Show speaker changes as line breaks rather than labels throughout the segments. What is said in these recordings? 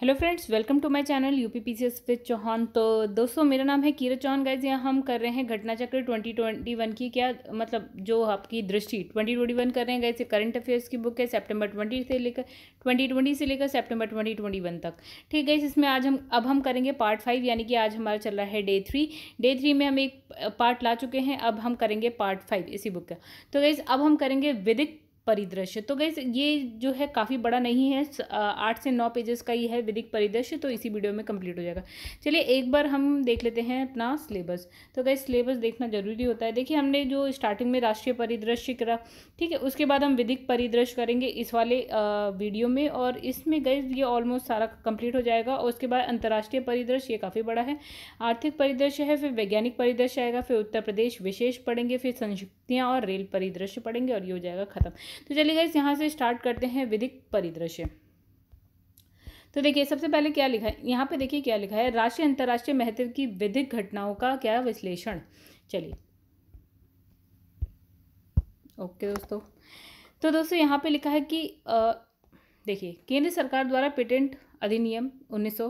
hello friends welcome to my channel U P P C S with Chauhan तो दोस्तों मेरा नाम है कीरत चौहान गाइज यहाँ हम कर रहे हैं घटना चक्र ट्वेंटी ट्वेंटी वन की क्या मतलब जो आपकी दृष्टि ट्वेंटी ट्वेंटी वन कर रहे हैं गाइज करंट अफेयर्स की बुक है सितंबर ट्वेंटी से लेकर ट्वेंटी ट्वेंटी से लेकर सितंबर ट्वेंटी ट्वेंटी वन तक ठीक है इसमें आज हम अब हम करेंगे पार्ट फाइव यानी कि आज हमारा चल रहा है डे थ्री डे थ्री में हम एक पार्ट ला चुके हैं अब हम करेंगे पार्ट फाइव इसी बुक का तो गाइज अब हम करेंगे विदिक परिदृश्य तो गैस ये जो है काफ़ी बड़ा नहीं है आठ से नौ पेजेस का ये है विधिक परिदृश्य तो इसी वीडियो में कंप्लीट हो जाएगा चलिए एक बार हम देख लेते हैं अपना सिलेबस तो गैस सिलेबस देखना ज़रूरी होता है देखिए हमने जो स्टार्टिंग में राष्ट्रीय परिदृश्य करा ठीक है उसके बाद हम विधिक परिदृश्य करेंगे इस वाले वीडियो में और इसमें गैस ये ऑलमोस्ट सारा कंप्लीट हो जाएगा और उसके बाद अंतर्राष्ट्रीय परिदृश्य ये काफ़ी बड़ा है आर्थिक परिदृश्य है फिर वैज्ञानिक परिदृश्य आएगा फिर उत्तर प्रदेश विशेष पढ़ेंगे फिर संयुक्तियाँ और रेल परिदृश्य पढ़ेंगे और ये हो जाएगा ख़त्म तो चलिए गाइस यहाँ से स्टार्ट करते हैं विधिक परिदृश्य तो देखिए सबसे पहले क्या लिखा है यहाँ पे देखिए क्या लिखा है राष्ट्रीय अंतर्राष्ट्रीय महत्व की विधिक घटनाओं का क्या विश्लेषण चलिए ओके दोस्तों तो दोस्तों यहाँ पे लिखा है कि देखिए केंद्र सरकार द्वारा पेटेंट अधिनियम उन्नीस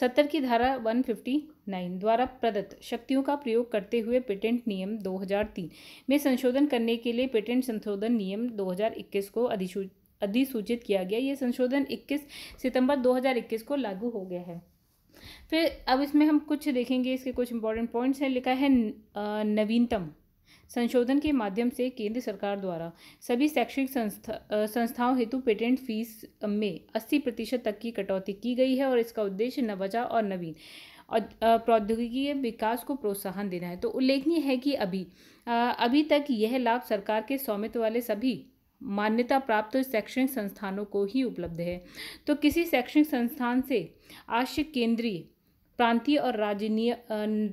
सत्तर की धारा वन फिफ्टी नाइन द्वारा प्रदत्त शक्तियों का प्रयोग करते हुए पेटेंट नियम 2003 में संशोधन करने के लिए पेटेंट संशोधन नियम 2021 को अधिसूचित किया गया ये संशोधन 21 सितंबर 2021 को लागू हो गया है फिर अब इसमें हम कुछ देखेंगे इसके कुछ इंपॉर्टेंट पॉइंट्स हैं लिखा है नवीनतम संशोधन के माध्यम से केंद्र सरकार द्वारा सभी शैक्षणिक संस्था संस्थाओं हेतु पेटेंट फीस में 80 प्रतिशत तक की कटौती की गई है और इसका उद्देश्य नवजा और नवीन प्रौद्योगिकी विकास को प्रोत्साहन देना है तो उल्लेखनीय है कि अभी अभी तक यह लाभ सरकार के स्वामित्व वाले सभी मान्यता प्राप्त शैक्षणिक संस्थानों को ही उपलब्ध है तो किसी शैक्षणिक संस्थान से आश केंद्रीय प्रांतीय और राज्य निय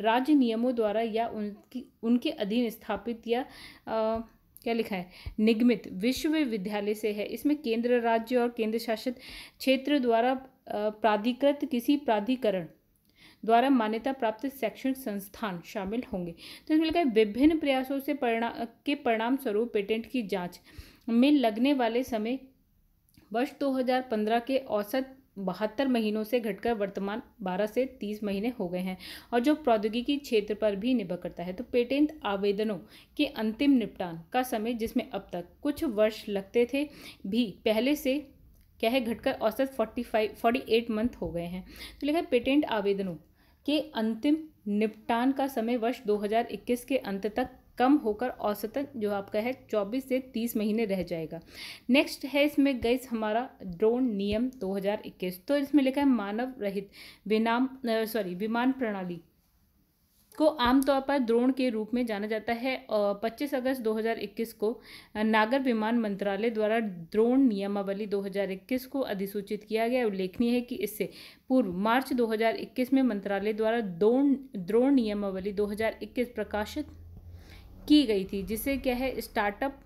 राज्य नियमों द्वारा या उनकी उनके अधीन स्थापित या आ, क्या लिखा है निगमित विश्वविद्यालय से है इसमें केंद्र राज्य और केंद्र शासित क्षेत्र द्वारा प्राधिकृत किसी प्राधिकरण द्वारा मान्यता प्राप्त शैक्षणिक संस्थान शामिल होंगे तो इसमें लिखा है विभिन्न प्रयासों से परिणाम के परिणाम स्वरूप पेटेंट की जांच में लगने वाले समय वर्ष 2015 के औसत बहत्तर महीनों से घटकर वर्तमान 12 से 30 महीने हो गए हैं और जो प्रौद्योगिकी क्षेत्र पर भी निर्भर करता है तो पेटेंट आवेदनों के अंतिम निपटान का समय जिसमें अब तक कुछ वर्ष लगते थे भी पहले से क्या है घटकर औसत 45 48 मंथ हो गए हैं तो लिखा है पेटेंट आवेदनों के अंतिम निपटान का समय वर्ष 2021 के अंत तक कम होकर औसतन जो आपका है चौबीस से तीस महीने रह जाएगा नेक्स्ट है इसमें गैस हमारा ड्रोन नियम 2021 तो इसमें लिखा है मानव रहित विनाम सॉरी विमान प्रणाली को आमतौर पर द्रोण के रूप में जाना जाता है और 25 अगस्त 2021 को नागर विमान मंत्रालय द्वारा द्रोण नियमावली 2021 को अधिसूचित किया गया उल्लेखनीय है कि इससे पूर्व मार्च 2021 में मंत्रालय द्वारा द्रोण द्रोण नियमावली 2021 प्रकाशित की गई थी जिसे क्या है स्टार्टअप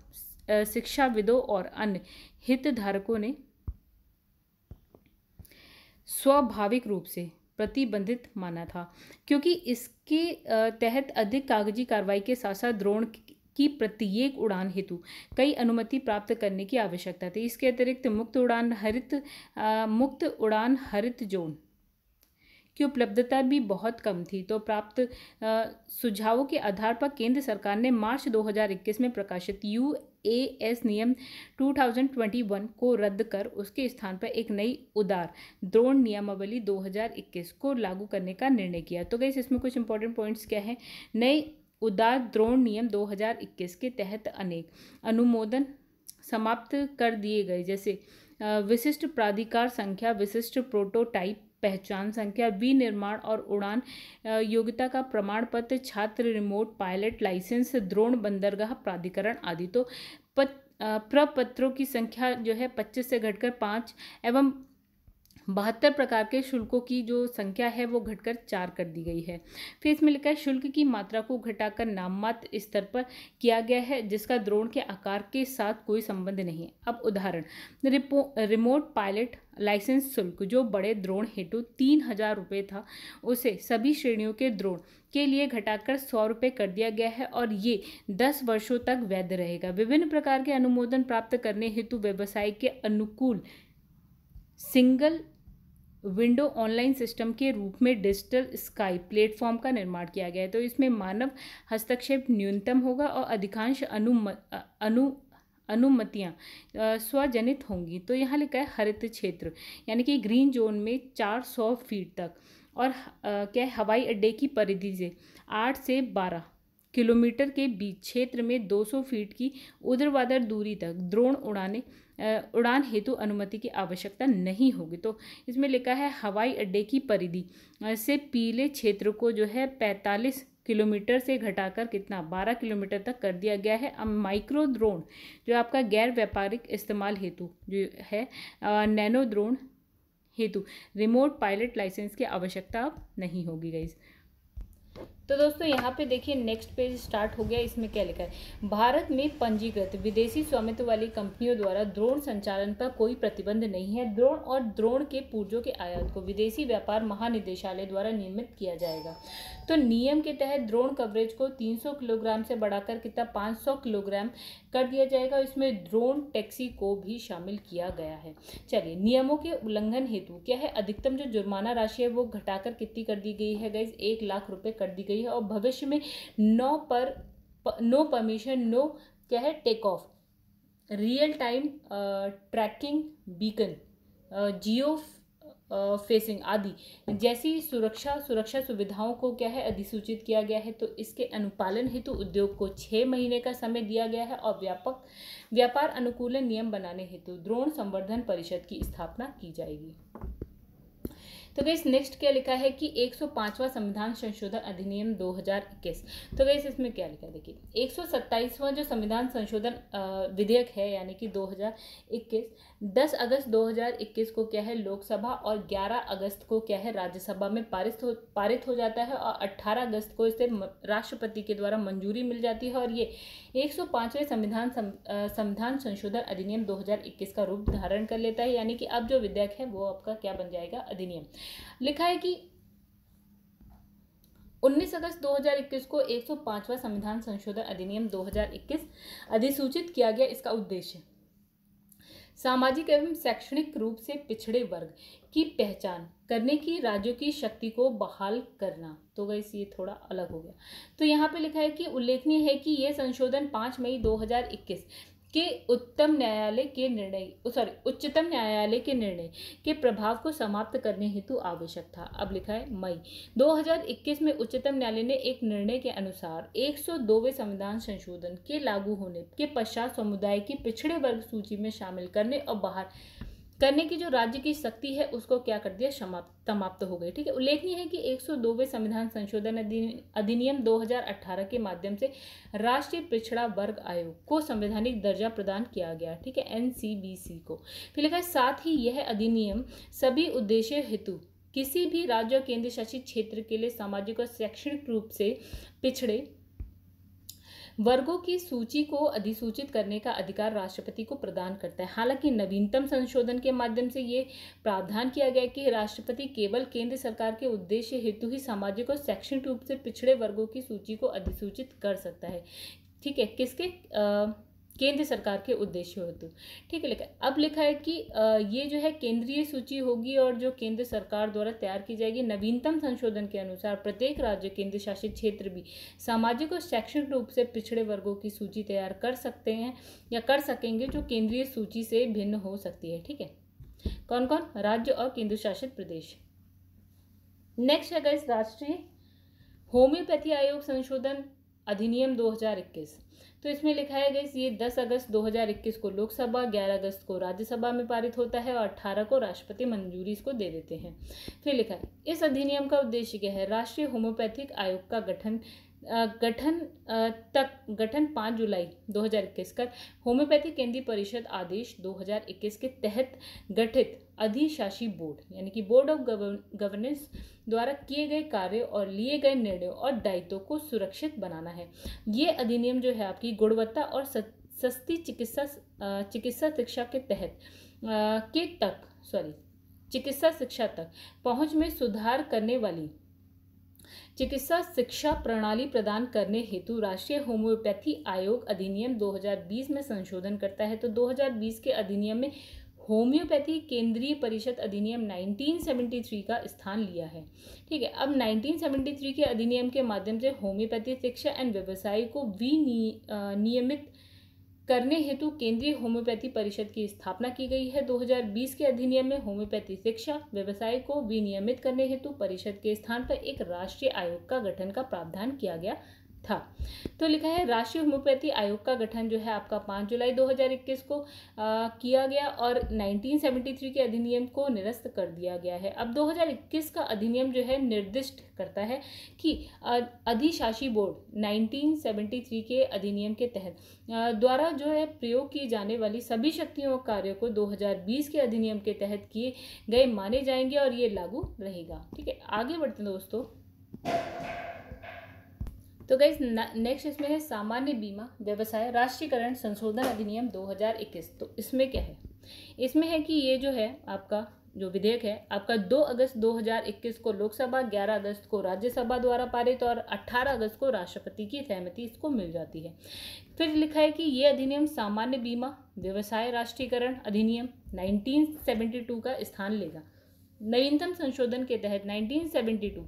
शिक्षाविदों और अन्य हितधारकों ने स्वाभाविक रूप से प्रतिबंधित माना था क्योंकि इसके तहत अधिक कागजी कार्रवाई के साथ साथ द्रोण की प्रत्येक उड़ान हेतु कई अनुमति प्राप्त करने की आवश्यकता थी इसके अतिरिक्त मुक्त उड़ान हरित आ, मुक्त उड़ान हरित जोन की उपलब्धता भी बहुत कम थी तो प्राप्त सुझावों के आधार पर केंद्र सरकार ने मार्च 2021 में प्रकाशित यू ए एस नियम 2021 को रद्द कर उसके स्थान पर एक नई उदार द्रोण नियमावली 2021 को लागू करने का निर्णय किया तो गई इसमें कुछ इंपॉर्टेंट पॉइंट्स क्या है नए उदार द्रोण नियम 2021 के तहत अनेक अनुमोदन समाप्त कर दिए गए जैसे विशिष्ट प्राधिकार संख्या विशिष्ट प्रोटोटाइप पहचान संख्या विनिर्माण और उड़ान योग्यता का प्रमाण पत्र छात्र रिमोट पायलट लाइसेंस द्रोण बंदरगाह प्राधिकरण आदि तो प्रपत्रों की संख्या जो है पच्चीस से घटकर पाँच एवं बहत्तर प्रकार के शुल्कों की जो संख्या है वो घटकर चार कर दी गई है फिर इसमें लिखा है शुल्क की मात्रा को घटाकर नाममात्र स्तर पर किया गया है जिसका द्रोण के आकार के साथ कोई संबंध नहीं है अब उदाहरण रिमोट पायलट लाइसेंस शुल्क जो बड़े द्रोण हेतु तीन हजार रुपये था उसे सभी श्रेणियों के द्रोण के लिए घटाकर सौ रुपये कर दिया गया है और ये दस वर्षों तक वैध रहेगा विभिन्न प्रकार के अनुमोदन प्राप्त करने हेतु व्यवसाय के अनुकूल सिंगल विंडो ऑनलाइन सिस्टम के रूप में डिजिटल स्काई प्लेटफॉर्म का निर्माण किया गया है तो इसमें मानव हस्तक्षेप न्यूनतम होगा और अधिकांश अनु अनु अनुमतियाँ स्वजनित होंगी तो यहाँ लिखा है हरित क्षेत्र यानी कि ग्रीन जोन में 400 फीट तक और क्या हवाई अड्डे की परिधि से आठ से बारह किलोमीटर के बीच क्षेत्र में 200 फीट की उधरवादर दूरी तक द्रोण उड़ाने उड़ान हेतु अनुमति की आवश्यकता नहीं होगी तो इसमें लिखा है हवाई अड्डे की परिधि से पीले क्षेत्र को जो है पैंतालीस किलोमीटर से घटाकर कितना बारह किलोमीटर तक कर दिया गया है अब माइक्रो ड्रोन जो आपका गैर व्यापारिक इस्तेमाल हेतु जो है नैनो ड्रोन हेतु रिमोट पायलट लाइसेंस की आवश्यकता अब नहीं होगी गई तो दोस्तों यहाँ पे देखिए नेक्स्ट पेज स्टार्ट हो गया इसमें क्या लिखा है भारत में पंजीकृत विदेशी स्वामित्व वाली कंपनियों द्वारा द्रोण संचालन पर कोई प्रतिबंध नहीं है द्रोण और द्रोण के पूर्जों के आयात को विदेशी व्यापार महानिदेशालय द्वारा नियमित किया जाएगा तो नियम के तहत ड्रोन कवरेज को 300 किलोग्राम से बढ़ाकर कितना 500 किलोग्राम कर दिया जाएगा इसमें ड्रोन टैक्सी को भी शामिल किया गया है चलिए नियमों के उल्लंघन हेतु क्या है अधिकतम जो जुर्माना राशि है वो घटाकर कितनी कर दी गई है गई एक लाख रुपये कर दी गई है और भविष्य में नो पर नो परमिशन नो क्या है take off real time tracking beacon geofencing आदि जैसी सुरक्षा सुरक्षा सुविधाओं को क्या है अधिसूचित किया गया है तो इसके अनुपालन हेतु उद्योग को छः महीने का समय दिया गया है और व्यापक व्यापार अनुकूलन नियम बनाने हेतु द्रोण संवर्धन परिषद की स्थापना की जाएगी तो गई नेक्स्ट क्या लिखा है कि 105वां संविधान संशोधन अधिनियम 2021 तो गई इसमें क्या लिखा है देखिए 127वां जो संविधान संशोधन विधेयक है यानी कि 2021 10 अगस्त 2021 को क्या है लोकसभा और 11 अगस्त को क्या है राज्यसभा में पारित हो पारित हो जाता है और 18 अगस्त को इसे राष्ट्रपति के द्वारा मंजूरी मिल जाती है और ये एक संविधान संविधान संशोधन अधिनियम 2021 का रूप धारण कर लेता है यानी कि अब जो विधेयक है वो आपका क्या बन जाएगा अधिनियम लिखा है कि 19 अगस्त 2021 को 105वां संविधान संशोधन अधिनियम 2021 अधिसूचित किया गया इसका उद्देश्य सामाजिक एवं शैक्षणिक रूप से पिछड़े वर्ग की पहचान करने की राज्यों की शक्ति को बहाल करना तो गई ये थोड़ा अलग हो गया तो यहाँ पे लिखा है कि उल्लेखनीय है कि ये संशोधन 5 मई 2021 के उत्तम न्यायालय के निर्णय सॉरी उच्चतम न्यायालय के निर्णय के प्रभाव को समाप्त करने हेतु आवश्यक था अब लिखा है मई 2021 में उच्चतम न्यायालय ने एक निर्णय के अनुसार 102वें संविधान संशोधन के लागू होने के पश्चात समुदाय की पिछड़े वर्ग सूची में शामिल करने और बाहर करने की जो राज्य की शक्ति है उसको क्या कर दिया समाप्त समाप्त हो गई ठीक है उल्लेखनीय है कि 102वें संविधान संशोधन अधिनियम 2018 के माध्यम से राष्ट्रीय पिछड़ा वर्ग आयोग को संवैधानिक दर्जा प्रदान किया गया ठीक है एनसीबीसी को फिर लिखा है साथ ही यह अधिनियम सभी उद्देश्य हेतु किसी भी राज्य और केंद्र शासित क्षेत्र के लिए सामाजिक और शैक्षणिक रूप से पिछड़े वर्गों की सूची को अधिसूचित करने का अधिकार राष्ट्रपति को प्रदान करता है हालांकि नवीनतम संशोधन के माध्यम से ये प्रावधान किया गया कि राष्ट्रपति केवल केंद्र सरकार के उद्देश्य हेतु ही सामाजिक और शैक्षणिक रूप से पिछड़े वर्गों की सूची को अधिसूचित कर सकता है ठीक है किसके आ, केंद्र सरकार के उद्देश्य हेतु ठीक है लिखा अब लिखा है कि ये जो है केंद्रीय सूची होगी और जो केंद्र सरकार द्वारा तैयार की जाएगी नवीनतम संशोधन के अनुसार प्रत्येक राज्य केंद्र शासित क्षेत्र भी सामाजिक और शैक्षणिक रूप से पिछड़े वर्गों की सूची तैयार कर सकते हैं या कर सकेंगे जो केंद्रीय सूची से भिन्न हो सकती है ठीक है कौन कौन राज्य और केंद्र शासित प्रदेश नेक्स्ट है गैस राष्ट्रीय होम्योपैथी आयोग संशोधन अधिनियम दो तो इसमें लिखा है गई ये 10 अगस्त 2021 को लोकसभा 11 अगस्त को राज्यसभा में पारित होता है और 18 को राष्ट्रपति मंजूरी इसको दे देते हैं फिर लिखा है इस अधिनियम का उद्देश्य क्या है राष्ट्रीय होम्योपैथिक आयोग का गठन गठन तक गठन पाँच जुलाई 2021 का होम्योपैथी केंद्रीय परिषद आदेश 2021 के तहत गठित अधिशासी बोर्ड यानी कि बोर्ड ऑफ गवर्नेंस द्वारा किए गए कार्य और लिए गए निर्णयों और दायित्वों को सुरक्षित बनाना है ये अधिनियम जो है आपकी गुणवत्ता और सस्ती चिकित्सा चिकित्सा शिक्षा के तहत के तक सॉरी चिकित्सा शिक्षा तक पहुंच में सुधार करने वाली चिकित्सा शिक्षा प्रणाली प्रदान करने हेतु राष्ट्रीय होम्योपैथी आयोग अधिनियम 2020 में संशोधन करता है तो 2020 के अधिनियम में होम्योपैथी केंद्रीय परिषद अधिनियम 1973 का स्थान लिया है ठीक है अब 1973 के अधिनियम के माध्यम से होम्योपैथी शिक्षा एंड व्यवसाय को नियमित करने हेतु केंद्रीय होम्योपैथी परिषद की स्थापना की गई है 2020 के अधिनियम में होम्योपैथी शिक्षा व्यवसाय को विनियमित करने हेतु परिषद के स्थान पर एक राष्ट्रीय आयोग का गठन का प्रावधान किया गया था तो लिखा है राष्ट्रीय होम्योपैथी आयोग का गठन जो है आपका पाँच जुलाई 2021 को आ, किया गया और 1973 के अधिनियम को निरस्त कर दिया गया है अब 2021 का अधिनियम जो है निर्दिष्ट करता है कि अधिशासी बोर्ड 1973 के अधिनियम के तहत द्वारा जो है प्रयोग की जाने वाली सभी शक्तियों और कार्यों को 2020 के अधिनियम के तहत किए गए माने जाएंगे और ये लागू रहेगा ठीक है आगे बढ़ते हैं दोस्तों तो गई नेक्स्ट इसमें है सामान्य बीमा व्यवसाय राष्ट्रीयकरण संशोधन अधिनियम 2021 तो इसमें क्या है इसमें है कि ये जो है आपका जो विधेयक है आपका 2 अगस्त 2021 को लोकसभा 11 अगस्त को राज्यसभा द्वारा पारित और 18 अगस्त को राष्ट्रपति की सहमति इसको मिल जाती है फिर लिखा है कि ये अधिनियम सामान्य बीमा व्यवसाय राष्ट्रीयकरण अधिनियम 1972 का स्थान लेगा नवीनतम संशोधन के तहत 1972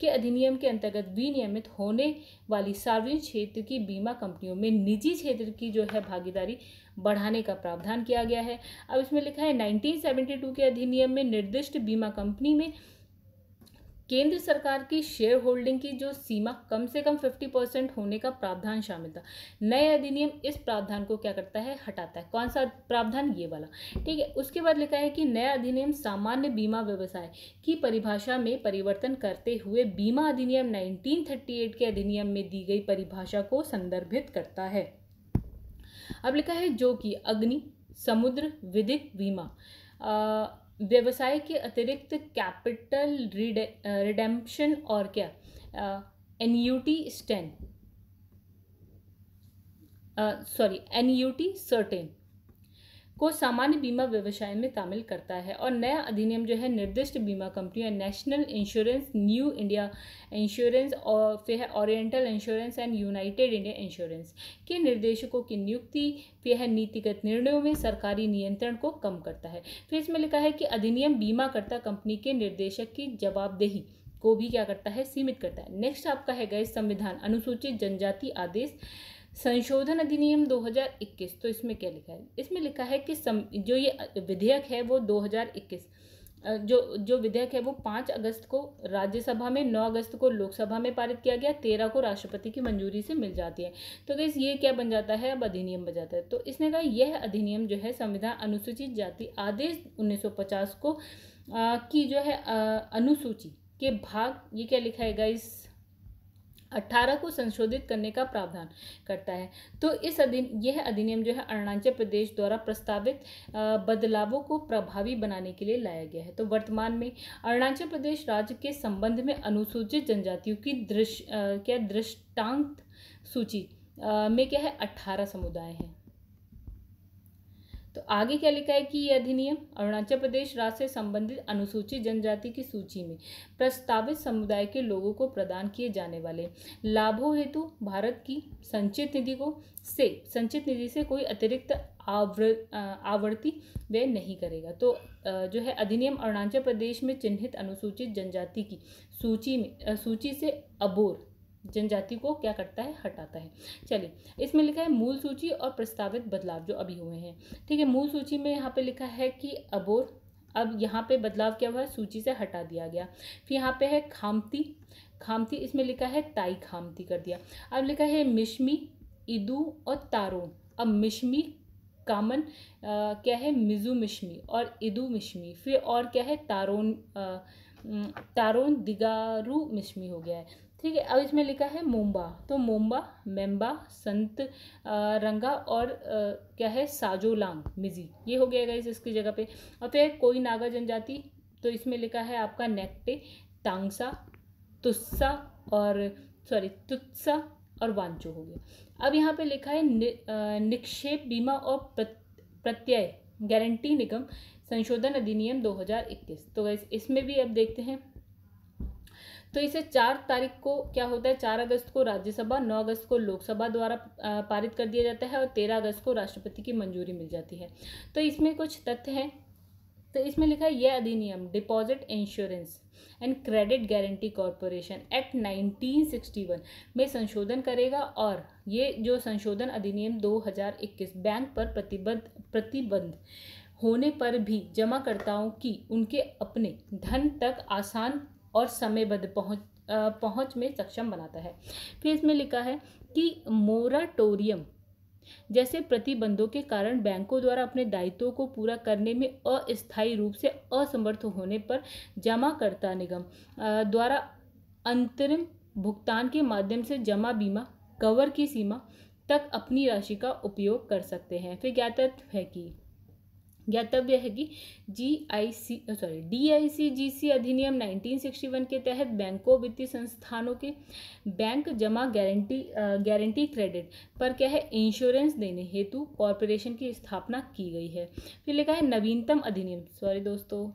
के अधिनियम के अंतर्गत विनियमित होने वाली सार्वजनिक क्षेत्र की बीमा कंपनियों में निजी क्षेत्र की जो है भागीदारी बढ़ाने का प्रावधान किया गया है अब इसमें लिखा है 1972 के अधिनियम में निर्दिष्ट बीमा कंपनी में केंद्र सरकार की शेयर होल्डिंग की जो सीमा कम से कम 50 परसेंट होने का प्रावधान शामिल था नए अधिनियम इस प्रावधान को क्या करता है हटाता है कौन सा प्रावधान ये वाला ठीक है उसके बाद लिखा है कि नया अधिनियम सामान्य बीमा व्यवसाय की परिभाषा में परिवर्तन करते हुए बीमा अधिनियम 1938 के अधिनियम में दी गई परिभाषा को संदर्भित करता है अब लिखा है जो कि अग्नि समुद्र विधिक बीमा व्यवसाय के अतिरिक्त कैपिटल रिडेम्पशन और क्या टी स्टेन सॉरी टी सर्टेन को सामान्य बीमा व्यवसाय में शामिल करता है और नया अधिनियम जो है निर्दिष्ट बीमा कंपनियां national insurance new India insurance और फिर है oriental insurance and united India insurance के निर्देशकों की नियुक्ति फिर है नीतिगत निर्णयों में सरकारी नियंत्रण को कम करता है फिर इसमें लिखा है कि अधिनियम बीमाकर्ता कंपनी के निर्देशक की जवाबदेही को भी क्या करता है सीमित करता है नेक्स्ट आपका है गए संविधान अनुसूचित जनजाति आदेश संशोधन अधिनियम 2021 तो इसमें क्या लिखा है इसमें लिखा है कि सम, जो ये विधेयक है वो 2021 जो जो विधेयक है वो पाँच अगस्त को राज्यसभा में नौ अगस्त को लोकसभा में पारित किया गया तेरह को राष्ट्रपति की मंजूरी से मिल जाती है तो कैसे ये क्या बन जाता है अब अधिनियम बन जाता है तो इसने कहा यह अधिनियम जो है संविधान अनुसूचित जाति आदेश उन्नीस को आ, की जो है आ, अनुसूची के भाग ये क्या लिखा है इस 18 को संशोधित करने का प्रावधान करता है तो इस अधिन यह अधिनियम जो है अरुणाचल प्रदेश द्वारा प्रस्तावित बदलावों को प्रभावी बनाने के लिए लाया गया है तो वर्तमान में अरुणाचल प्रदेश राज्य के संबंध में अनुसूचित जनजातियों की दृश्य क्या दृष्टांत सूची में क्या है अट्ठारह समुदाय हैं तो आगे क्या लिखा है कि ये अधिनियम अरुणाचल प्रदेश राज्य से संबंधित अनुसूचित जनजाति की सूची में प्रस्तावित समुदाय के लोगों को प्रदान किए जाने वाले लाभों हेतु भारत की संचित निधि को से संचित निधि से कोई अतिरिक्त आवर आवृत्ति वे नहीं करेगा तो जो है अधिनियम अरुणाचल प्रदेश में चिन्हित अनुसूचित जनजाति की सूची में सूची से अबोर जनजाति को क्या करता है हटाता है चलिए इसमें लिखा है मूल सूची और प्रस्तावित बदलाव जो अभी हुए हैं ठीक है मूल सूची में यहाँ पे लिखा है कि अबोर अब यहाँ पे बदलाव क्या हुआ है सूची से हटा दिया गया फिर यहाँ पे है खामती खामती इसमें लिखा है ताई खामती कर दिया अब लिखा है मिशमी ईदू और तारो अब मिशमी कामन आ, क्या है मिजू मिशमी और ईदू मिशमी फिर और क्या है तारोन आ, तारोन दिगारू मिशमी हो गया है ठीक है अब इसमें लिखा है मोम्बा तो मोम्बा मेम्बा संत रंगा और क्या है साजोलांग मिजी ये हो गया गाइज इसकी जगह पे और तो फिर कोई नागा जनजाति तो इसमें लिखा है आपका नेक्टे तांगसा तुस्सा और सॉरी तुत्सा और वांचो हो गया अब यहाँ पे लिखा है नि, निक्षेप बीमा और प्रत्यय गारंटी निगम संशोधन अधिनियम 2021 तो गैस इसमें भी अब देखते हैं तो इसे चार तारीख को क्या होता है चार अगस्त को राज्यसभा नौ अगस्त को लोकसभा द्वारा पारित कर दिया जाता है और तेरह अगस्त को राष्ट्रपति की मंजूरी मिल जाती है तो इसमें कुछ तथ्य हैं तो इसमें लिखा है यह अधिनियम deposit insurance and credit guarantee corporation act 1961 में संशोधन करेगा और ये जो संशोधन अधिनियम 2021 बैंक पर प्रतिबंध प्रतिबंध होने पर भी जमाकर्ताओं की उनके अपने धन तक आसान और समयबद्ध पहुँच पहुँच में सक्षम बनाता है फिर इसमें लिखा है कि मोराटोरियम जैसे प्रतिबंधों के कारण बैंकों द्वारा अपने दायित्वों को पूरा करने में अस्थायी रूप से असमर्थ होने पर जमाकर्ता निगम द्वारा अंतरिम भुगतान के माध्यम से जमा बीमा कवर की सीमा तक अपनी राशि का उपयोग कर सकते हैं फिर ज्ञात है कि ज्ञातव्य है कि जी आई सी सॉरी डी आई सी जी सी अधिनियम 1961 के तहत बैंकों वित्तीय संस्थानों के बैंक जमा गारंटी गारंटी क्रेडिट पर क्या है इंश्योरेंस देने हेतु कॉरपोरेशन की स्थापना की गई है फिर लिखा है नवीनतम अधिनियम सॉरी दोस्तों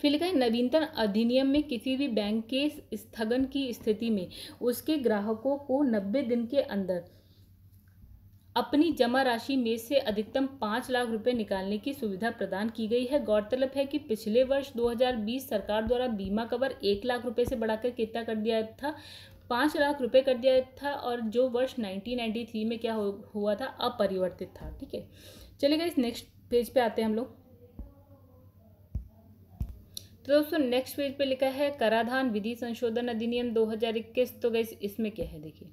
फिर लिखा है नवीनतम अधिनियम में किसी भी बैंक के स्थगन की स्थिति में उसके ग्राहकों को नब्बे दिन के अंदर अपनी जमा राशि में से अधिकतम पाँच लाख रुपए निकालने की सुविधा प्रदान की गई है गौरतलब है कि पिछले वर्ष 2020 सरकार द्वारा बीमा कवर एक लाख रुपए से बढ़ाकर कितना कर दिया था पाँच लाख रुपए कर दिया था और जो वर्ष 1993 में क्या हो, हुआ था अपरिवर्तित था ठीक है चलेगा इस नेक्स्ट पेज पे आते हैं हम लोग तो दोस्तों नेक्स्ट पेज पे लिखा है कराधान विधि संशोधन अधिनियम 2021 तो गई इसमें क्या है देखिए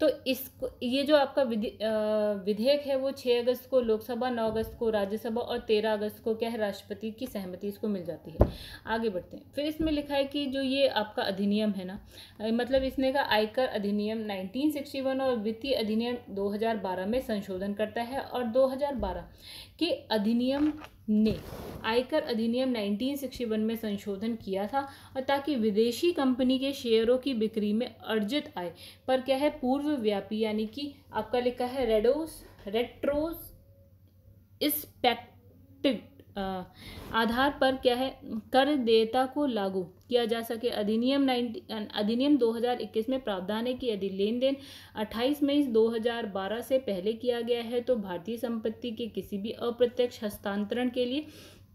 तो इसको ये जो आपका विधेयक है वो 6 अगस्त को लोकसभा 9 अगस्त को राज्यसभा और 13 अगस्त को क्या है राष्ट्रपति की सहमति इसको मिल जाती है आगे बढ़ते हैं फिर इसमें लिखा है कि जो ये आपका अधिनियम है ना मतलब इसने का आयकर अधिनियम नाइनटीन और वित्तीय अधिनियम दो में संशोधन करता है और दो के अधिनियम ने आयकर अधिनियम 1961 में संशोधन किया था और ताकि विदेशी कंपनी के शेयरों की बिक्री में अर्जित आय पर क्या है पूर्व व्यापी यानी कि आपका लिखा है रेडोस रेट्रोस इस्पेक्टिव आधार पर क्या है कर देयता को लागू किया जा सके अधिनियम नाइन अधिनियम 2021 में प्रावधान है कि यदि लेन देन अट्ठाईस मई 2012 से पहले किया गया है तो भारतीय संपत्ति के किसी भी अप्रत्यक्ष हस्तांतरण के लिए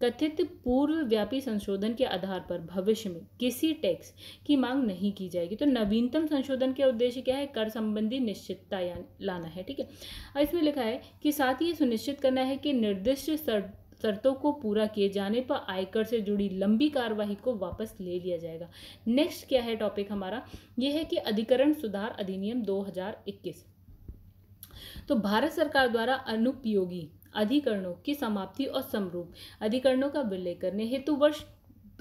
कथित पूर्व व्यापी संशोधन के आधार पर भविष्य में किसी टैक्स की मांग नहीं की जाएगी तो नवीनतम संशोधन के उद्देश्य क्या है कर संबंधी निश्चितता लाना है ठीक है इसमें लिखा है कि साथ ही सुनिश्चित करना है कि निर्दिष्ट शर्तों को पूरा किए जाने पर आयकर से जुड़ी लंबी कार्यवाही को वापस ले लिया जाएगा नेक्स्ट क्या है टॉपिक हमारा यह है कि अधिकरण सुधार अधिनियम 2021 तो भारत सरकार द्वारा अनुपयोगी अधिकरणों की समाप्ति और समरूप अधिकरणों का विलय करने हेतु वर्ष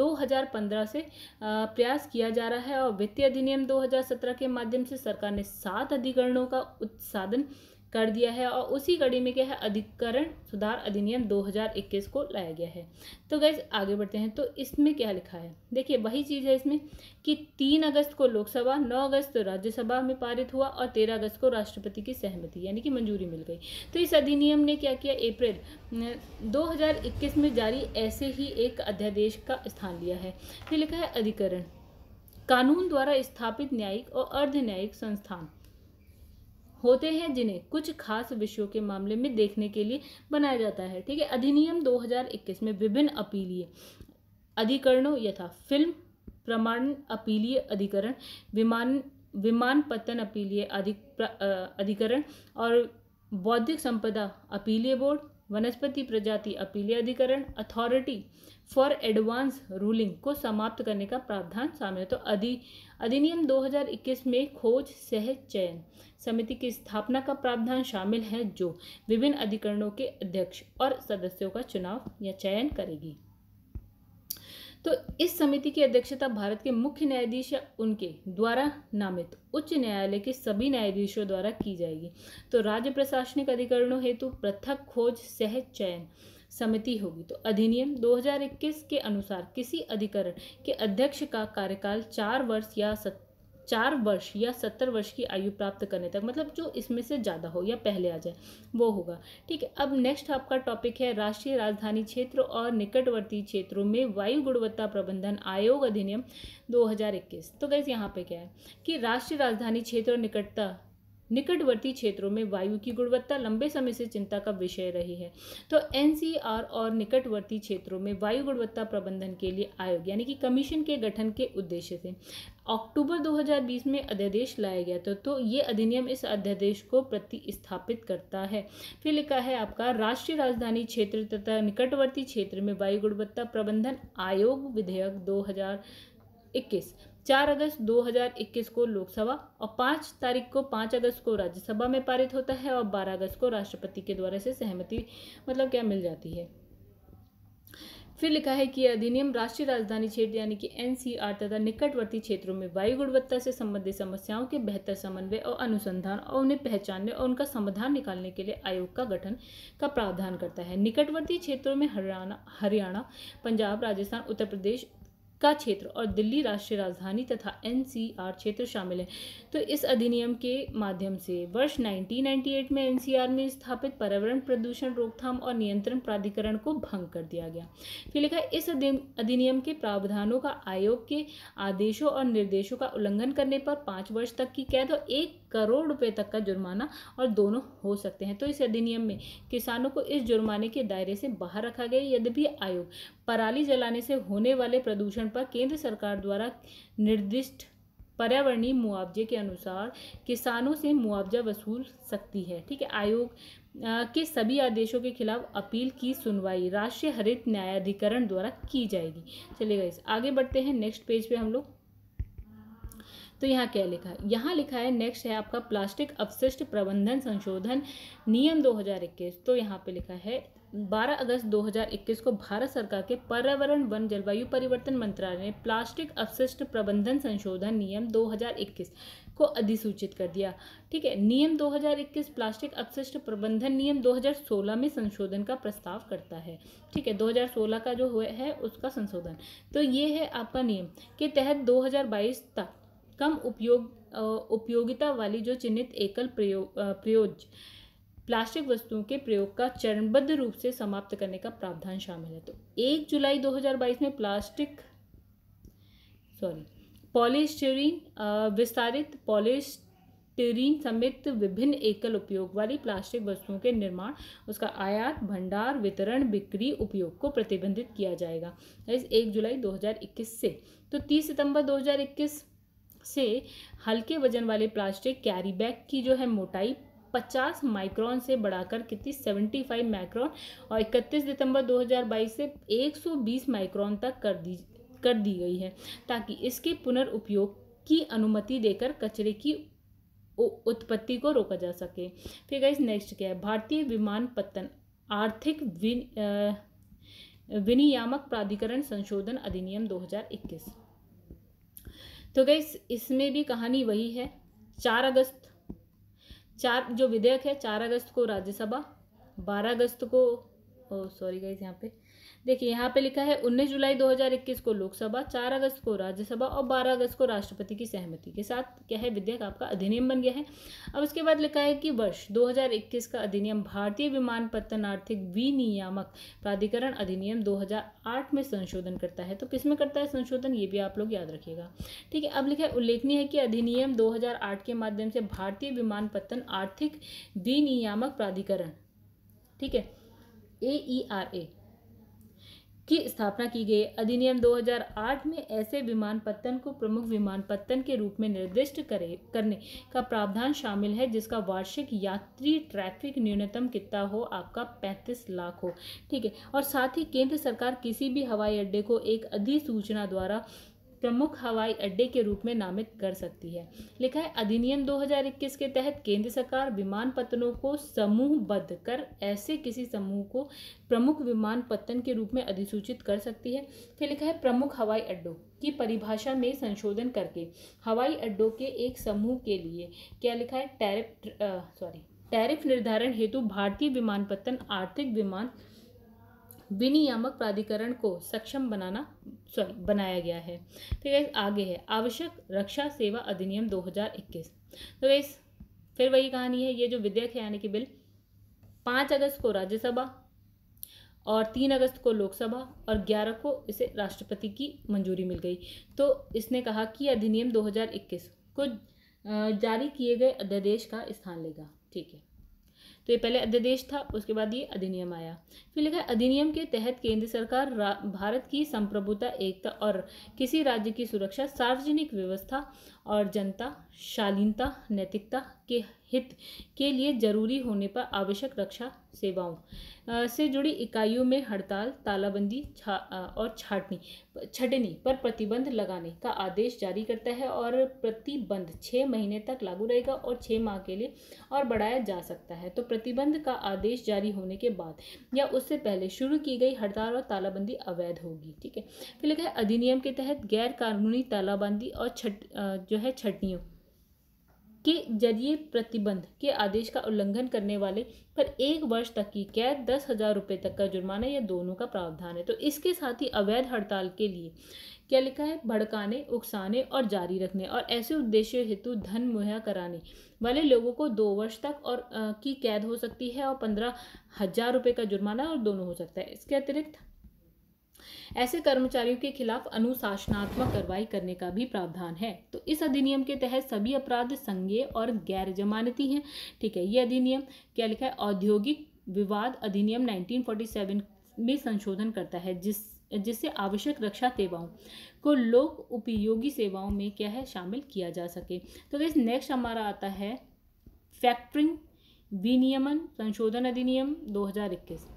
2015 से प्रयास किया जा रहा है और वित्तीय अधिनियम 2017 के माध्यम से सरकार ने सात अधिकरणों का उत्साधन कर दिया है और उसी कड़ी में क्या है अधिकरण सुधार अधिनियम 2021 को लाया गया है तो गैस आगे बढ़ते हैं तो इसमें क्या लिखा है देखिए वही चीज़ है इसमें कि 3 अगस्त को लोकसभा नौ अगस्त तो राज्यसभा में पारित हुआ और तेरह अगस्त को राष्ट्रपति की सहमति यानी कि मंजूरी मिल गई तो इस अधिनियम ने क्या किया अप्रैल दो में जारी ऐसे ही एक अध्यादेश का स्थान लिया है फिर लिखा है अधिकरण कानून द्वारा स्थापित न्यायिक और अर्ध न्यायिक संस्थान होते हैं जिन्हें कुछ खास विषयों के मामले में देखने के लिए बनाया जाता है ठीक है अधिनियम 2021 में विभिन्न अपीलीय अधिकरणों यथा फिल्म प्रमाण अपीलीय अधिकरण विमान विमान पतन अपीलीय अधिकरण और बौद्धिक संपदा अपीलीय बोर्ड वनस्पति प्रजाति अपीलीय अधिकरण अथॉरिटी फॉर एडवांस रूलिंग को समाप्त करने का प्रावधान शामिल है तो अधि अधिनियम 2021 में खोज सह चयन समिति की स्थापना का प्रावधान शामिल है जो विभिन्न अधिकरणों के अध्यक्ष और सदस्यों का चुनाव या चयन करेगी तो इस समिति की अध्यक्षता भारत के मुख्य न्यायाधीश या उनके द्वारा नामित उच्च न्यायालय के सभी न्यायाधीशों द्वारा की जाएगी तो राज्य प्रशासनिक अधिकरणों हेतु पृथक खोज सह चयन समिति होगी तो अधिनियम 2021 के अनुसार किसी अधिकरण के अध्यक्ष का कार्यकाल चार वर्ष या सत चार वर्ष या सत्तर वर्ष की आयु प्राप्त करने तक मतलब जो इसमें से ज़्यादा हो या पहले आ जाए वो होगा ठीक है अब नेक्स्ट आपका टॉपिक है राष्ट्रीय राजधानी क्षेत्र और निकटवर्ती क्षेत्रों में वायु गुणवत्ता प्रबंधन आयोग अधिनियम 2021 तो गैस यहाँ पे क्या है कि राष्ट्रीय राजधानी क्षेत्र और निकटता निकटवर्ती क्षेत्रों में वायु की गुणवत्ता लंबे समय से चिंता का विषय रही है तो एन और निकटवर्ती क्षेत्रों में वायु गुणवत्ता प्रबंधन के लिए आयोग यानी कि कमीशन के गठन के उद्देश्य से अक्टूबर 2020 में अध्यादेश लाया गया था तो ये अधिनियम इस अध्यादेश को प्रतिस्थापित करता है फिर लिखा है आपका राष्ट्रीय राजधानी क्षेत्र तथा निकटवर्ती क्षेत्र में वायु गुणवत्ता प्रबंधन आयोग विधेयक 2021 चार अगस्त 2021 को लोकसभा और पाँच तारीख को पाँच अगस्त को राज्यसभा में पारित होता है और बारह अगस्त को राष्ट्रपति के द्वारा से सहमति मतलब क्या मिल जाती है फिर लिखा है कि अधिनियम राष्ट्रीय राजधानी क्षेत्र यानी कि एनसीआर तथा निकटवर्ती क्षेत्रों में वायु गुणवत्ता से संबंधित समस्याओं के बेहतर समन्वय और अनुसंधान और उन्हें पहचानने और उनका समाधान निकालने के लिए आयोग का गठन का प्रावधान करता है निकटवर्ती क्षेत्रों में हरियाणा हरियाणा पंजाब राजस्थान उत्तर प्रदेश का क्षेत्र और दिल्ली राष्ट्रीय राजधानी तथा एनसीआर क्षेत्र शामिल है तो इस अधिनियम के माध्यम से वर्ष 1998 में एनसीआर में स्थापित पर्यावरण प्रदूषण रोकथाम और नियंत्रण प्राधिकरण को भंग कर दिया गया फिर लिखा इस अधिनियम के प्रावधानों का आयोग के आदेशों और निर्देशों का उल्लंघन करने पर पाँच वर्ष तक की कैद और एक करोड़ रुपए तक का जुर्माना और दोनों हो सकते हैं तो इस अधिनियम में किसानों को इस जुर्माने के दायरे से बाहर रखा गया यद्यपि आयोग पराली जलाने से होने वाले प्रदूषण पर केंद्र सरकार द्वारा निर्दिष्ट पर्यावरणीय मुआवजे के अनुसार किसानों से मुआवजा वसूल सकती है ठीक है आयोग के सभी आदेशों के खिलाफ अपील की सुनवाई राष्ट्रीय हरित न्यायाधिकरण द्वारा की जाएगी चलिए इस आगे बढ़ते हैं नेक्स्ट पेज पे हम लोग तो यहाँ क्या लिखा है यहाँ लिखा है नेक्स्ट है आपका प्लास्टिक अवशिष्ट प्रबंधन संशोधन नियम 2021 तो यहाँ पे लिखा है 12 अगस्त 2021 को भारत सरकार के पर्यावरण वन जलवायु परिवर्तन मंत्रालय ने प्लास्टिक अवशिष्ट प्रबंधन संशोधन नियम 2021 को अधिसूचित कर दिया ठीक है नियम 2021 प्लास्टिक अवशिष्ट प्रबंधन नियम 2016 में संशोधन का प्रस्ताव करता है ठीक है 2016 का जो हुआ है उसका संशोधन तो ये है आपका नियम के तहत दो तक कम उपयोग उपयोगिता वाली जो चिन्हित एकल प्रयोग प्रयोज प्लास्टिक वस्तुओं के प्रयोग का चरणबद्ध रूप से समाप्त करने का प्रावधान शामिल है तो एक जुलाई 2022 में प्लास्टिक सॉरी पॉलिस्टरीन विस्तारित पॉलिस्ट टीरिन समेत विभिन्न एकल उपयोग वाली प्लास्टिक वस्तुओं के निर्माण उसका आयात भंडार वितरण बिक्री उपयोग को प्रतिबंधित किया जाएगा इस एक जुलाई 2021 से तो 30 सितंबर 2021 से हल्के वजन वाले प्लास्टिक कैरी बैग की जो है मोटाई पचास माइक्रोन से बढ़ाकर कितनी सेवेंटी फाइव माइक्रोन और इकतीस दिसंबर 2022 से एक सौ बीस माइक्रोन तक कर दी कर दी गई है ताकि इसके पुनर्उपयोग की अनुमति देकर कचरे की उत्पत्ति को रोका जा सके फिर गाइस नेक्स्ट क्या है भारतीय विमान पतन आर्थिक विन, विनियामक प्राधिकरण संशोधन अधिनियम 2021 तो गई इसमें भी कहानी वही है चार अगस्त चार जो विधेयक है चार अगस्त को राज्यसभा बारह अगस्त को सॉरी गाइज यहाँ पे देखिए यहाँ पे लिखा है 19 जुलाई 2021 को लोकसभा 4 अगस्त को राज्यसभा और 12 अगस्त को राष्ट्रपति की सहमति के साथ क्या है विधेयक आपका अधिनियम बन गया है अब इसके बाद लिखा है कि वर्ष 2021 का अधिनियम भारतीय विमान पत्तन आर्थिक विनियामक प्राधिकरण अधिनियम 2008 में संशोधन करता है तो किस में करता है संशोधन ये भी आप लोग याद रखिएगा ठीक है अब लिखा है उल्लेखनीय है कि अधिनियम दो के माध्यम से भारतीय विमानपत्तन आर्थिक विनियामक प्राधिकरण ठीक है ए ई आर ए की स्थापना की गई अधिनियम 2008 में ऐसे विमान पत्तन को प्रमुख विमान पत्तन के रूप में निर्दिष्ट करे करने का प्रावधान शामिल है जिसका वार्षिक यात्री ट्रैफिक न्यूनतम कितना हो आपका 35 लाख हो ठीक है और साथ ही केंद्र सरकार किसी भी हवाई अड्डे को एक अधिसूचना द्वारा प्रमुख हवाई अड्डे के रूप में नामित कर सकती है लिखा है अधिनियम 2021 के तहत केंद्र सरकार पतनों को समूहबद्ध कर ऐसे किसी समूह को प्रमुख विमान पत्तन के रूप में अधिसूचित कर सकती है फिर लिखा है प्रमुख हवाई अड्डों की परिभाषा में संशोधन करके हवाई अड्डों के एक समूह के लिए क्या लिखा है टैरिफ सॉरी टैरिफ निर्धारण हेतु भारतीय विमान पतन आर्थिक विमान विनियामक प्राधिकरण को सक्षम बनाना बनाया गया है तो गैस आगे है आवश्यक रक्षा सेवा अधिनियम 2021 तो गैस फिर वही कहानी है ये जो विधेयक है यानी कि बिल पाँच अगस्त को राज्यसभा और तीन अगस्त को लोकसभा और ग्यारह को इसे राष्ट्रपति की मंजूरी मिल गई तो इसने कहा कि अधिनियम 2021 को जारी किए गए अध्यादेश का स्थान लेगा ठीक है तो ये पहले अध्यादेश था उसके बाद ये अधिनियम आया फिर लिखा अधिनियम के तहत केंद्र सरकार भारत की संप्रभुता एकता और किसी राज्य की सुरक्षा सार्वजनिक व्यवस्था और जनता शालीनता नैतिकता के हित के लिए जरूरी होने पर आवश्यक रक्षा सेवाओं से जुड़ी इकाइयों में हड़ताल तालाबंदी छा और छाटनी छटनी पर प्रतिबंध लगाने का आदेश जारी करता है और प्रतिबंध छः महीने तक लागू रहेगा और छः माह के लिए और बढ़ाया जा सकता है तो प्रतिबंध का आदेश जारी होने के बाद या उससे पहले शुरू की गई हड़ताल और तालाबंदी अवैध होगी ठीक है फिर लिखा है अधिनियम के तहत गैर कानूनी तालाबंदी और छट जो है छटनियों के जरिए प्रतिबंध के आदेश का उल्लंघन करने वाले पर एक वर्ष तक की कैद दस हज़ार रुपये तक का जुर्माना या दोनों का प्रावधान है तो इसके साथ ही अवैध हड़ताल के लिए क्या लिखा है भड़काने उकसाने और जारी रखने और ऐसे उद्देश्य हेतु धन मुहैया कराने वाले लोगों को दो वर्ष तक और आ, की कैद हो सकती है और पंद्रह हज़ार रुपये का जुर्माना और दोनों हो सकता है इसके अतिरिक्त ऐसे कर्मचारियों के खिलाफ अनुशासनात्मक कार्रवाई करने का भी प्रावधान है तो इस अधिनियम के तहत सभी अपराध संज्ञेय और गैर जमानती हैं ठीक है ये अधिनियम क्या लिखा है औद्योगिक विवाद अधिनियम 1947 में संशोधन करता है जिस जिससे आवश्यक रक्षा सेवाओं को लोक उपयोगी सेवाओं में क्या है शामिल किया जा सके तो गैस नेक्स्ट हमारा आता है फैक्टरिंग विनियमन संशोधन अधिनियम 2021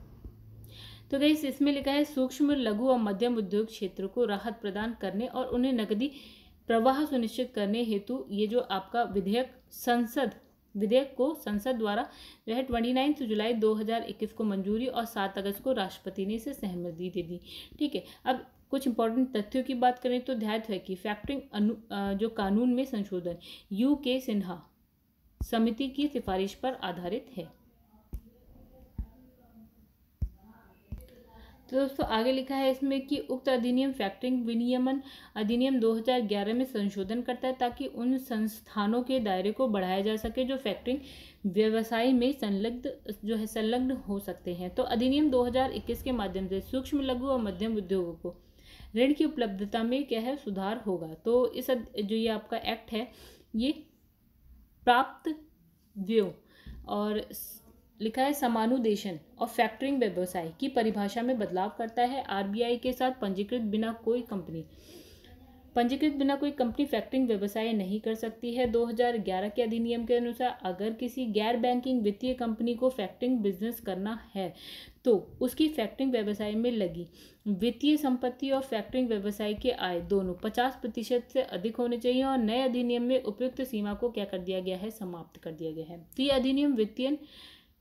तो गई इसमें लिखा है सूक्ष्म लघु और मध्यम उद्योग क्षेत्र को राहत प्रदान करने और उन्हें नकदी प्रवाह सुनिश्चित करने हेतु ये जो आपका विधेयक संसद विधेयक को संसद द्वारा जो है ट्वेंटी नाइन्थ जुलाई 2021 को मंजूरी और सात अगस्त को राष्ट्रपति ने इसे सहमति दे दी ठीक है अब कुछ इंपॉर्टेंट तथ्यों की बात करें तो ध्यात है कि फैक्टरिंग अनु जो कानून में संशोधन यू के सिन्हा समिति की सिफारिश पर आधारित है तो दोस्तों आगे लिखा है इसमें कि उक्त अधिनियम फैक्टरिंग विनियमन अधिनियम 2011 में संशोधन करता है ताकि उन संस्थानों के दायरे को बढ़ाया जा सके जो फैक्टरिंग व्यवसाय में संलग्न जो है संलग्न हो सकते हैं तो अधिनियम 2021 के माध्यम से सूक्ष्म लघु और मध्यम उद्योगों को ऋण की उपलब्धता में क्या है सुधार होगा तो इस जो ये आपका एक्ट है ये प्राप्त व्यय और लिखा है समानुदेशन और फैक्टरिंग व्यवसाय की परिभाषा में बदलाव करता है आरबीआई के साथ पंजीकृत बिना कोई कंपनी पंजीकृत बिना कोई कंपनी फैक्टरिंग व्यवसाय नहीं कर सकती है 2011 के अधिनियम के अनुसार अगर किसी गैर बैंकिंग वित्तीय कंपनी को फैक्टरिंग बिजनेस करना है तो उसकी फैक्टरिंग व्यवसाय में लगी वित्तीय संपत्ति और फैक्टरिंग व्यवसाय के आय दोनों 50 प्रतिशत से अधिक होने चाहिए और नए अधिनियम में उपयुक्त सीमा को क्या कर दिया गया है समाप्त कर दिया गया है तो ये अधिनियम वित्तीय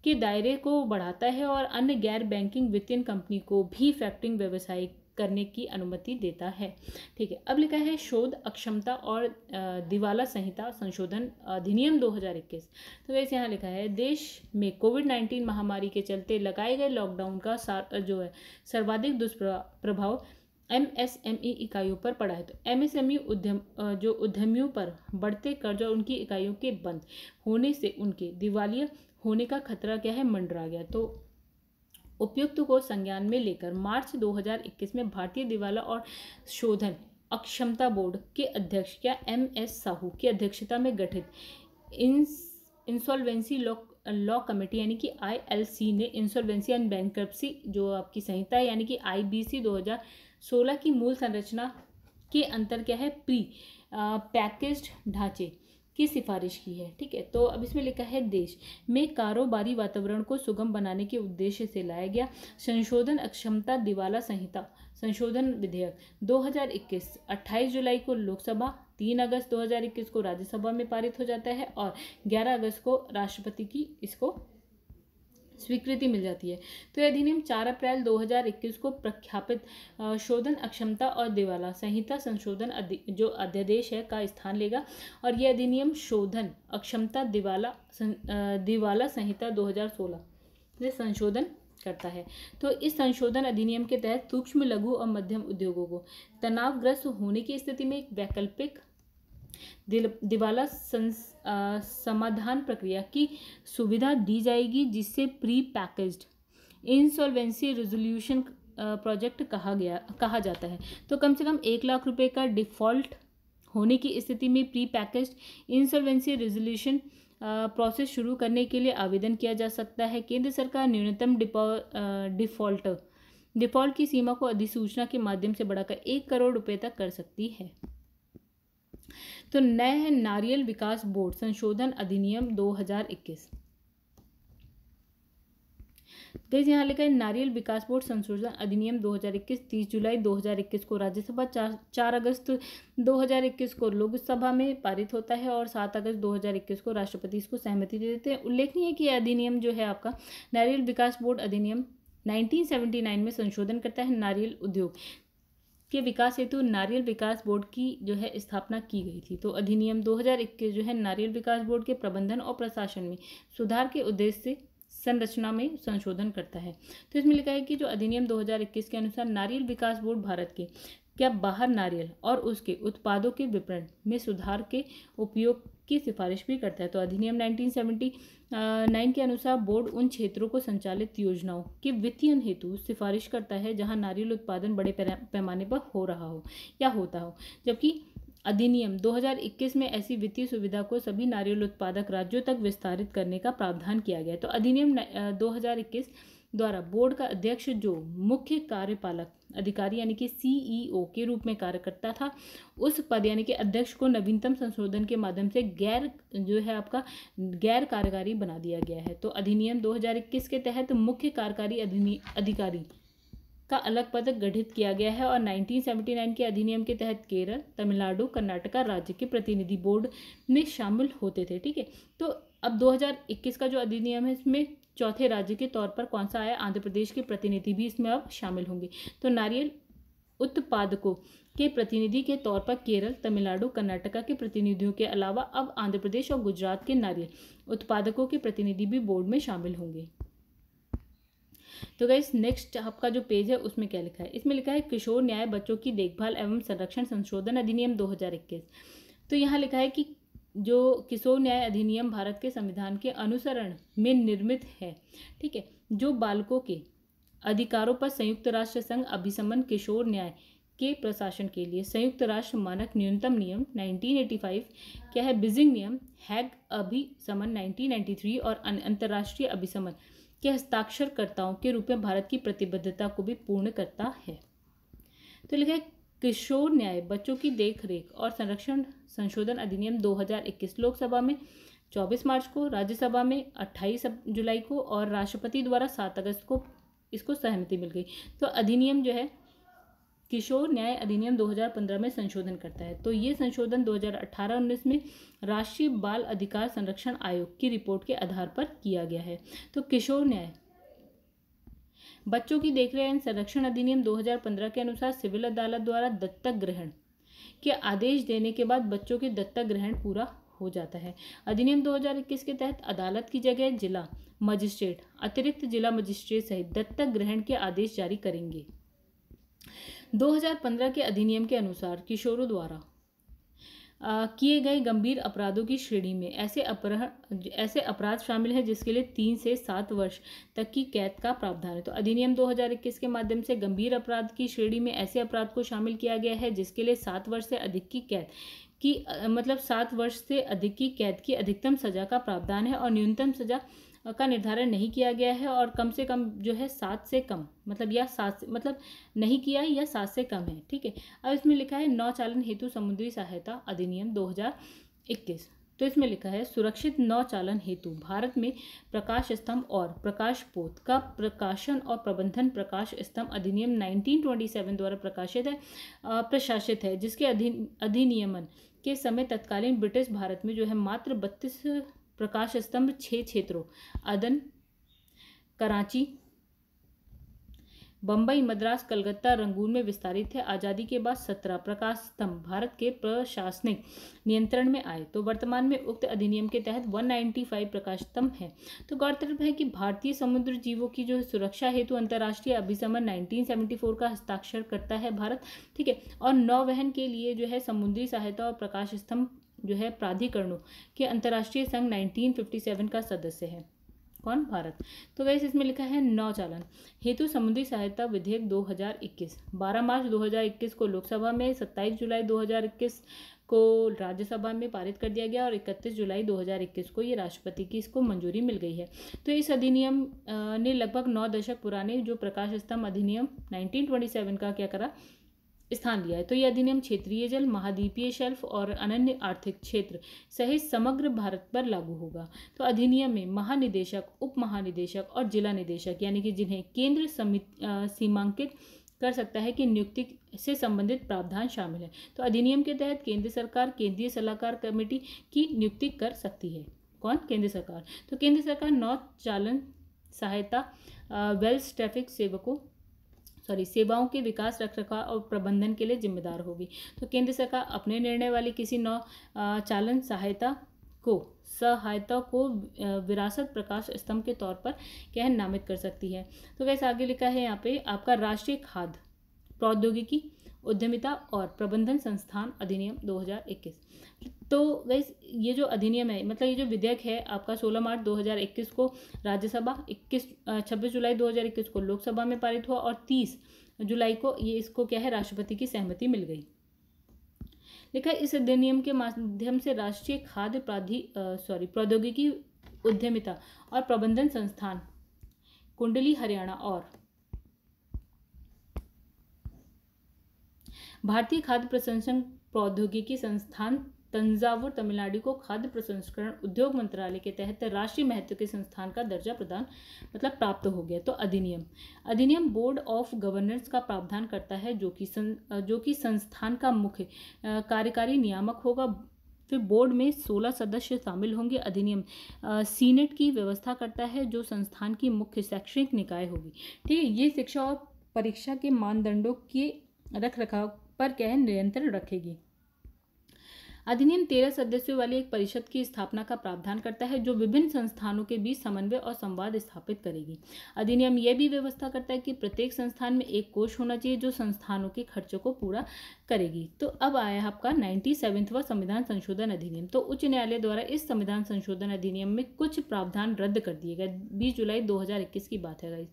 के दायरे को बढ़ाता है और अन्य गैर बैंकिंग वित्तीय कंपनी को भी फैक्टरिंग व्यवसाय करने की अनुमति देता है ठीक है अब लिखा है शोध अक्षमता और दिवाला संहिता संशोधन अधिनियम 2021 तो वैसे यहाँ लिखा है देश में कोविड 19 महामारी के चलते लगाए गए लॉकडाउन का सार जो है सर्वाधिक दुष्प्रभाव एमएसएमई इकाइयों पर पड़ा है तो एमएसएमई उद्यम जो उद्यमियों पर बढ़ते कर्ज और उनकी इकाइयों के बंद होने से उनके दिवालिया होने का खतरा क्या है मंडरा गया तो उपयुक्त को संज्ञान में लेकर मार्च 2021 में भारतीय दिवाला और शोधन अक्षमता बोर्ड के अध्यक्ष क्या एम एस साहू की अध्यक्षता में गठित इंसॉल्वेंसी लॉ लॉ कमेटी यानी कि आईएलसी ने इंसॉल्वेंसी एंड बैंक जो आपकी संहिता है यानी कि आईबीसी 2016 की मूल संरचना के अंतर क्या है प्री पैकेज ढांचे की सिफारिश की है ठीक है तो अब इसमें लिखा है देश में कारोबारी वातावरण को सुगम बनाने के उद्देश्य से लाया गया संशोधन अक्षमता दिवाला संहिता संशोधन विधेयक 2021 28 जुलाई को लोकसभा 3 अगस्त 2021 को राज्यसभा में पारित हो जाता है और 11 अगस्त को राष्ट्रपति की इसको स्वीकृति मिल जाती है तो यह अधिनियम 4 अप्रैल 2021 को प्रख्यापित शोधन अक्षमता और दिवाला संहिता संशोधन अधि, जो अध्यादेश है का स्थान लेगा और यह अधिनियम शोधन अक्षमता दिवाला दिवाला संहिता 2016 से संशोधन करता है तो इस संशोधन अधिनियम के तहत सूक्ष्म लघु और मध्यम उद्योगों को तनावग्रस्त होने की स्थिति में एक वैकल्पिक दिवाला संस समाधान प्रक्रिया की सुविधा दी जाएगी जिससे pre packaged insolvency resolution project कहा गया कहा जाता है तो कम से कम एक लाख रुपए का डिफ़ॉल्ट होने की स्थिति में pre package insolvency resolution process शुरू करने के लिए आवेदन किया जा सकता है केंद्र सरकार न्यूनतम डिफ़ॉल्ट डिफ़ॉल्ट की सीमा को अधिसूचना के माध्यम से बढ़ाकर एक करोड़ रुपए तक कर सकती है तो नए है नारियल विकास बोर्ड संशोधन अधिनियम 2021 गैस यहाँ लिखा है नारियल विकास बोर्ड संशोधन अधिनियम 2021 30 जुलाई 2021 को राज्यसभा चार चार अगस्त 2021 को लोकसभा में पारित होता है और 7 अगस्त 2021 को राष्ट्रपति इसको सहमति दे देते हैं उल्लेखनीय है कि अधिनियम जो है आपका नारियल विकास बोर्ड अधिनियम 1979 में संशोधन करता है नारियल उद्योग के विकास हेतु नारियल विकास बोर्ड की जो है स्थापना की गई थी तो अधिनियम 2021 जो है नारियल विकास बोर्ड के प्रबंधन और प्रशासन में सुधार के उद्देश्य से संरचना में संशोधन करता है तो इसमें लिखा है कि जो अधिनियम 2021 के अनुसार नारियल विकास बोर्ड भारत के क्या बाहर नारियल और उसके उत्पादों के विपणन में सुधार के उपयोग की सिफारिश भी करता है तो अधिनियम 1979 के अनुसार बोर्ड उन क्षेत्रों को संचालित योजनाओं के वित्तीय हेतु सिफारिश करता है जहां नारियल उत्पादन बड़े पैमाने पर हो रहा हो या होता हो जबकि अधिनियम 2021 में ऐसी वित्तीय सुविधा को सभी नारियल उत्पादक राज्यों तक विस्तारित करने का प्रावधान किया गया तो अधिनियम दो द्वारा बोर्ड का अध्यक्ष जो मुख्य कार्यपालक अधिकारी यानी कि सीईओ e के रूप में कार्य करता था उस पद यानी कि अध्यक्ष को नवीनतम संशोधन के माध्यम से गैर जो है आपका गैर कार्यकारी बना दिया गया है तो अधिनियम 2021 के तहत मुख्य कार्यकारी अधिकारी का अलग पद गठित किया गया है और 1979 के अधिनियम के तहत केरल तमिलनाडु कर्नाटका राज्य के प्रतिनिधि बोर्ड में शामिल होते थे ठीक है तो अब 2021 का जो अधिनियम है इसमें चौथे राज्य के तौर पर कौन सा आया आंध्र प्रदेश के प्रतिनिधि भी इसमें अब शामिल होंगे तो नारियल उत्पादकों के प्रतिनिधि के तौर पर केरल तमिलनाडु कर्नाटका के प्रतिनिधियों के अलावा अब आंध्र प्रदेश और गुजरात के नारियल उत्पादकों के प्रतिनिधि भी बोर्ड में शामिल होंगे तो गाइस नेक्स्ट आपका जो पेज है उसमें क्या लिखा है इसमें लिखा है किशोर न्याय बच्चों की देखभाल एवं संरक्षण संशोधन अधिनियम 2021 तो यहाँ लिखा है कि जो किशोर न्याय अधिनियम भारत के संविधान के अनुसरण में निर्मित है ठीक है जो बालकों के अधिकारों पर संयुक्त राष्ट्र संघ अभिसमन किशोर न्याय के प्रशासन के लिए संयुक्त राष्ट्र मानक न्यूनतम नियम 1985 क्या है बिजिंग नियम हैग अभिसमन 1993 और अंतर्राष्ट्रीय अभिसमन के हस्ताक्षरकर्ताओं के रूप में भारत की प्रतिबद्धता को भी पूर्ण करता है तो लिखा है किशोर न्याय बच्चों की देखरेख और संरक्षण संशोधन अधिनियम 2021 लोकसभा में 24 मार्च को राज्यसभा में 28 जुलाई को और राष्ट्रपति द्वारा 7 अगस्त को इसको सहमति मिल गई तो अधिनियम जो है किशोर न्याय अधिनियम 2015 में संशोधन करता है तो ये संशोधन 2018-19 में राष्ट्रीय बाल अधिकार संरक्षण आयोग की रिपोर्ट के आधार पर किया गया है तो किशोर न्याय बच्चों की देख एवं संरक्षण अधिनियम 2015 के अनुसार सिविल अदालत द्वारा दत्तक ग्रहण के आदेश देने के बाद बच्चों के दत्तक ग्रहण पूरा हो जाता है अधिनियम 2021 के तहत अदालत की जगह जिला मजिस्ट्रेट अतिरिक्त जिला मजिस्ट्रेट सहित दत्तक ग्रहण के आदेश जारी करेंगे 2015 के अधिनियम के अनुसार किशोरों द्वारा किए गए गंभीर अपराधों की श्रेणी में ऐसे अपराध ऐसे अपराध शामिल हैं जिसके लिए तीन से सात वर्ष तक की कैद का प्रावधान है तो अधिनियम 2021 के माध्यम से गंभीर अपराध की श्रेणी में ऐसे अपराध को शामिल किया गया है जिसके लिए सात वर्ष से अधिक की कैद की मतलब सात वर्ष से अधिक की कैद की अधिकतम सजा का प्रावधान है और न्यूनतम सजा का निर्धारण नहीं किया गया है और कम से कम जो है सात से कम मतलब या सात मतलब नहीं किया है या सात से कम है ठीक है अब इसमें लिखा है नौचालन हेतु समुद्री सहायता अधिनियम 2021 तो इसमें लिखा है सुरक्षित नौचालन हेतु भारत में प्रकाश स्तंभ और प्रकाश पोत का प्रकाशन और प्रबंधन प्रकाश स्तंभ अधिनियम नाइनटीन द्वारा प्रकाशित है प्रशासित है जिसके अधिन अधिनियमन के समय तत्कालीन ब्रिटिश भारत में जो है मात्र बत्तीस प्रकाश स्तंभ छः क्षेत्रों अदन कराची बम्बई मद्रास कलकत्ता रंगून में विस्तारित है आज़ादी के बाद सत्रह प्रकाश स्तंभ भारत के प्रशासनिक नियंत्रण में आए तो वर्तमान में उक्त अधिनियम के तहत 195 प्रकाश स्तंभ है तो गौरतलब है कि भारतीय समुद्र जीवों की जो सुरक्षा हेतु तो अंतर्राष्ट्रीय अभिसमन 1974 का हस्ताक्षर करता है भारत ठीक है और नौवहन के लिए जो है समुद्री सहायता और प्रकाश स्तंभ जो है प्राधिकरणों के अंतर्राष्ट्रीय संघ 1957 का सदस्य है कौन भारत तो वैसे इसमें लिखा है नौचालन हेतु समुद्री सहायता विधेयक 2021 12 मार्च 2021 को लोकसभा में 27 जुलाई 2021 को राज्यसभा में पारित कर दिया गया और 31 जुलाई 2021 को ये राष्ट्रपति की इसको मंजूरी मिल गई है तो इस अधिनियम ने लगभग नौ दशक पुराने जो प्रकाश स्तंभ अधिनियम नाइनटीन का क्या करा स्थान लिया है तो यह अधिनियम क्षेत्रीय जल महाद्वीपीय शेल्फ और अनन्य आर्थिक क्षेत्र सहित समग्र भारत पर लागू होगा तो अधिनियम में महानिदेशक उप महानिदेशक और जिला निदेशक यानी कि जिन्हें केंद्र समित सीमांकित कर सकता है कि नियुक्ति से संबंधित प्रावधान शामिल है तो अधिनियम के तहत केंद्र सरकार केंद्रीय सलाहकार कमेटी की नियुक्ति कर सकती है कौन केंद्र सरकार तो केंद्र सरकार नौ चालन सहायता वेल्स ट्रैफिक सेवकों सॉरी सेवाओं के विकास रखरखाव और प्रबंधन के लिए जिम्मेदार होगी तो केंद्र सरकार अपने निर्णय वाली किसी नौ चालन सहायता को सहायता को विरासत प्रकाश स्तंभ के तौर पर क्या नामित कर सकती है तो वैसे आगे लिखा है यहाँ पे आपका राष्ट्रीय खाद्य प्रौद्योगिकी उद्यमिता और प्रबंधन संस्थान अधिनियम 2021 तो गैस ये जो अधिनियम है मतलब ये जो विधेयक है आपका 16 मार्च 2021 को राज्यसभा 21 26 जुलाई 2021 को लोकसभा में पारित हुआ और 30 जुलाई को ये इसको क्या है राष्ट्रपति की सहमति मिल गई लिखा इस अधिनियम के माध्यम से राष्ट्रीय खाद्य प्राधि सॉरी प्रौद्योगिकी उद्यमिता और प्रबंधन संस्थान कुंडली हरियाणा और भारतीय खाद्य प्रसंस्करण प्रौद्योगिकी संस्थान तंजावुर तमिलनाडु को खाद्य प्रसंस्करण उद्योग मंत्रालय के तहत राष्ट्रीय महत्व के संस्थान का दर्जा प्रदान मतलब प्राप्त हो गया तो अधिनियम अधिनियम बोर्ड ऑफ गवर्नर्स का प्रावधान करता है जो कि जो कि संस्थान का मुख्य कार्यकारी नियामक होगा फिर बोर्ड में 16 सदस्य शामिल होंगे अधिनियम सीनेट की व्यवस्था करता है जो संस्थान की मुख्य शैक्षणिक निकाय होगी ठीक है ये शिक्षा और परीक्षा के मानदंडों के रख रखाव पर कह नियंत्रण रखेगी अधिनियम तेरह सदस्यों वाली एक परिषद की स्थापना का प्रावधान करता है जो विभिन्न संस्थानों के बीच समन्वय और संवाद स्थापित करेगी अधिनियम यह भी व्यवस्था करता है कि प्रत्येक संस्थान में एक कोष होना चाहिए जो संस्थानों के खर्चों को पूरा करेगी तो अब आया आपका नाइन्टी सेवेंथवा संविधान संशोधन अधिनियम तो उच्च न्यायालय द्वारा इस संविधान संशोधन अधिनियम में कुछ प्रावधान रद्द कर दिए गए बीस जुलाई दो की बात है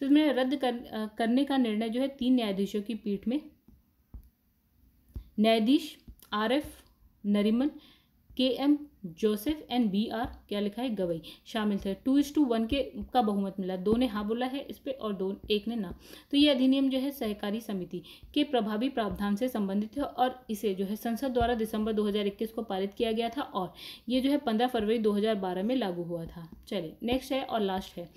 तो इसमें रद्द कर, करने का निर्णय जो है तीन न्यायाधीशों की पीठ में न्यायाधीश are F Nariman K M Joseph and B R क्या लिखा है गवई शामिल थे टू इज टू वन के का बहुमत मिला दो ने हाँ बोला है इस पर और दो एक ने ना तो ये अधिनियम जो है सहकारी समिति के प्रभावी प्रावधान से संबंधित है और इसे जो है संसद द्वारा दिसंबर 2021 को पारित किया गया था और ये जो है 15 फरवरी 2012 में लागू हुआ था चलिए नेक्स्ट है और लास्ट है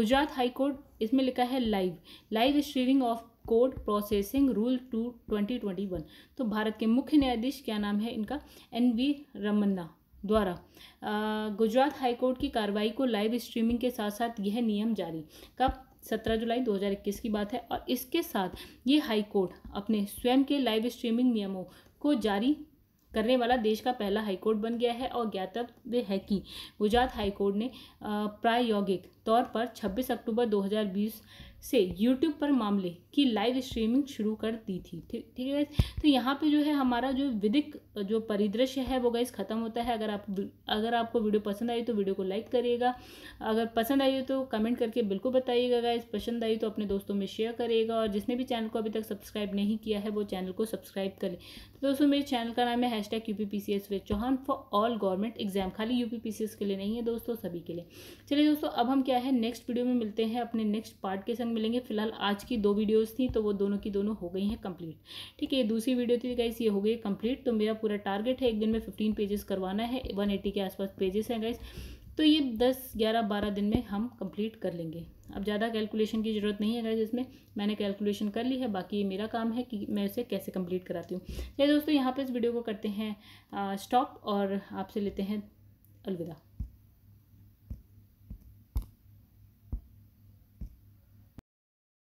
गुजरात हाईकोर्ट इसमें लिखा है live live streaming of court processing rule two twenty twenty one तो भारत के मुख्य न्यायाधीश क्या नाम है इनका एन वी रमन्ना द्वारा गुजरात हाईकोर्ट की कार्रवाई को लाइव स्ट्रीमिंग के साथ साथ यह नियम जारी कब सत्रह जुलाई 2021 की बात है और इसके साथ ये हाईकोर्ट अपने स्वयं के लाइव स्ट्रीमिंग नियमों को जारी करने वाला देश का पहला हाईकोर्ट बन गया है और ज्ञातव्य है कि गुजरात हाईकोर्ट ने प्रायोगिक तौर पर 26 अक्टूबर 2020 से यूट्यूब पर मामले की लाइव स्ट्रीमिंग शुरू कर दी थी ठीक है तो यहाँ पे जो है हमारा जो विधिक जो परिदृश्य है वो गाइज ख़त्म होता है अगर आप अगर आपको वीडियो पसंद आई तो वीडियो को लाइक करिएगा अगर पसंद आई तो कमेंट करके बिल्कुल बताइएगा गाइज पसंद आई तो अपने दोस्तों में शेयर करिएगा और जिसने भी चैनल को अभी तक सब्सक्राइब नहीं किया है वो चैनल को सब्सक्राइब करें तो दोस्तों मेरे चैनल का नाम है hashtag U P C Chauhan for all government exam खाली यू पी के लिए नहीं है दोस्तों सभी के लिए चलिए दोस्तों अब हम क्या है नेक्स्ट वीडियो में मिलते हैं अपने नेक्स्ट पार्ट के संग मिलेंगे फिलहाल आज की दो वीडियोस थी तो वो दोनों की दोनों हो गई हैं कंप्लीट ठीक है ये दूसरी वीडियो थी गाइस ये हो गई कंप्लीट तो मेरा पूरा टारगेट है एक दिन में फिफ्टीन पेजेस करवाना है वन एटी के आसपास पेजेस हैं गाइस तो ये दस ग्यारह बारह दिन में हम कंप्लीट कर लेंगे अब ज़्यादा कैलकुलेशन की ज़रूरत नहीं है गाइज इसमें मैंने कैलकुलेशन कर ली है बाकी ये मेरा काम है कि मैं इसे कैसे कंप्लीट कराती हूँ चलिए दोस्तों यहाँ पे इस वीडियो को करते हैं स्टॉप और आपसे लेते हैं अलविदा